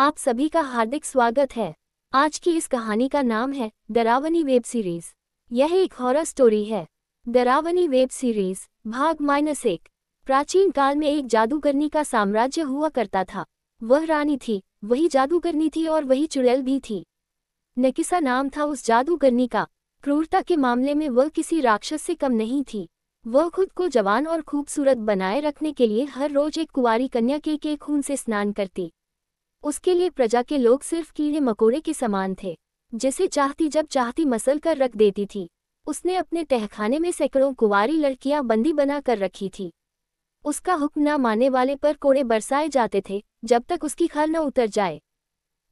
आप सभी का हार्दिक स्वागत है आज की इस कहानी का नाम है डरावनी वेब सीरीज यह एक हॉरर स्टोरी है डरावनी वेब सीरीज भाग माइनस एक प्राचीन काल में एक जादूगरनी का साम्राज्य हुआ करता था वह रानी थी वही जादूगरनी थी और वही चुड़ैल भी थी नकिसा नाम था उस जादूगरनी का क्रूरता के मामले में वह किसी राक्षस से कम नहीं थी वह खुद को जवान और खूबसूरत बनाए रखने के लिए हर रोज एक कुंवारी कन्या के के खून से स्नान करती उसके लिए प्रजा के लोग सिर्फ कीड़े मकोड़े के समान थे जिसे चाहती जब चाहती मसल कर रख देती थी उसने अपने तहखाने में सैकड़ों कुंवारी लड़कियां बंदी बना कर रखी थी उसका हुक्म न माने वाले पर कोड़े बरसाए जाते थे जब तक उसकी खाल न उतर जाए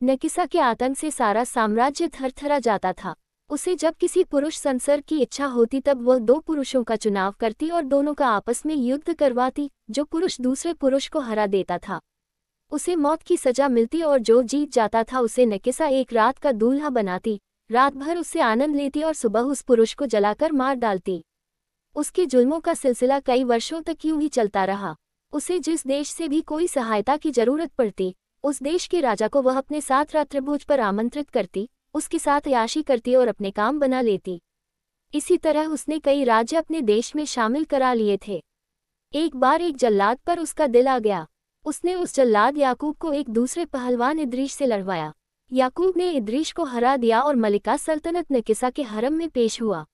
नकिसा के आतंक से सारा साम्राज्य थरथरा जाता था उसे जब किसी पुरुष संसर्ग की इच्छा होती तब वह दो पुरुषों का चुनाव करती और दोनों का आपस में युद्ध करवाती जो पुरुष दूसरे पुरुष को हरा देता था उसे मौत की सजा मिलती और जो जीत जाता था उसे नकेसा एक रात का दूल्हा बनाती रात भर उससे आनंद लेती और सुबह उस पुरुष को जलाकर मार डालती उसके जुल्मों का सिलसिला कई वर्षों तक यूं ही चलता रहा उसे जिस देश से भी कोई सहायता की जरूरत पड़ती उस देश के राजा को वह अपने साथ रात्रिभोज पर आमंत्रित करती उसके साथ याशी करती और अपने काम बना लेती इसी तरह उसने कई राज्य अपने देश में शामिल करा लिए थे एक बार एक जल्लाद पर उसका दिल आ गया उसने उस जल्लाद याकूब को एक दूसरे पहलवान इद्रीश से लड़वाया याकूब ने इद्रीश को हरा दिया और मलिका सल्तनत नकिसा के हरम में पेश हुआ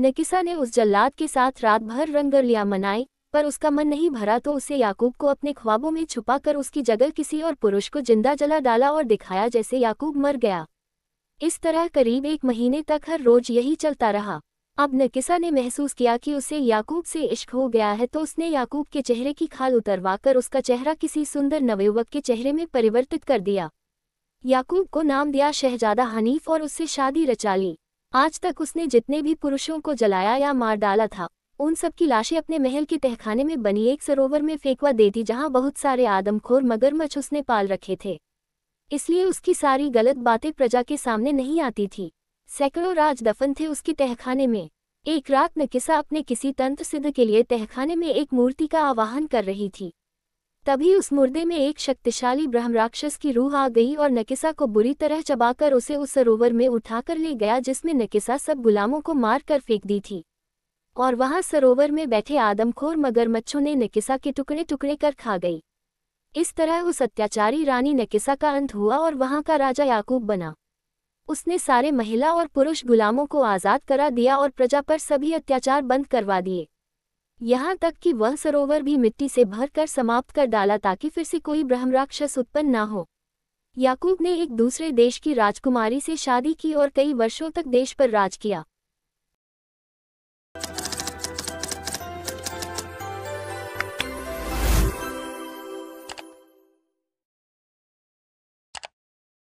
नकिसा ने उस जल्लाद के साथ रात भर लिया मनाई पर उसका मन नहीं भरा तो उसे याकूब को अपने ख्वाबों में छुपा कर उसकी जगह किसी और पुरुष को जिंदा जला डाला और दिखाया जैसे याकूब मर गया इस तरह करीब एक महीने तक हर रोज यही चलता रहा अब नकिसा ने महसूस किया कि उसे याकूब से इश्क हो गया है तो उसने याकूब के चेहरे की खाल उतरवाकर उसका चेहरा किसी सुंदर नवयुवक के चेहरे में परिवर्तित कर दिया याकूब को नाम दिया शहजादा हनीफ और उससे शादी रचा ली आज तक उसने जितने भी पुरुषों को जलाया या मार डाला था उन सबकी लाशें अपने महल के तहखाने में बनी एक सरोवर में फेंकवा दे दी जहां बहुत सारे आदमखोर मगरमच्छ उसने पाल रखे थे इसलिए उसकी सारी गलत बातें प्रजा के सामने नहीं आती थीं सैकड़ों राज दफन थे उसकी तहखाने में एक रात नकिसा अपने किसी तंत्र सिद्ध के लिए तहखाने में एक मूर्ति का आवाहन कर रही थी तभी उस मुर्दे में एक शक्तिशाली ब्रह्मराक्षस की रूह आ गई और नकिसा को बुरी तरह चबाकर उसे उस सरोवर में उठाकर ले गया जिसमें नकिसा सब गुलामों को मार कर फेंक दी थी और वहां सरोवर में बैठे आदमखोर मगरमच्छों ने नकिसा के टुकड़े टुकड़े कर खा गई इस तरह उस अत्याचारी रानी नकिसा का अंत हुआ और वहां का राजा याकूब बना उसने सारे महिला और पुरुष गुलामों को आज़ाद करा दिया और प्रजा पर सभी अत्याचार बंद करवा दिए यहाँ तक कि वह सरोवर भी मिट्टी से भर कर समाप्त कर डाला ताकि फिर से कोई ब्रह्मराक्षस उत्पन्न न हो याकूब ने एक दूसरे देश की राजकुमारी से शादी की और कई वर्षों तक देश पर राज किया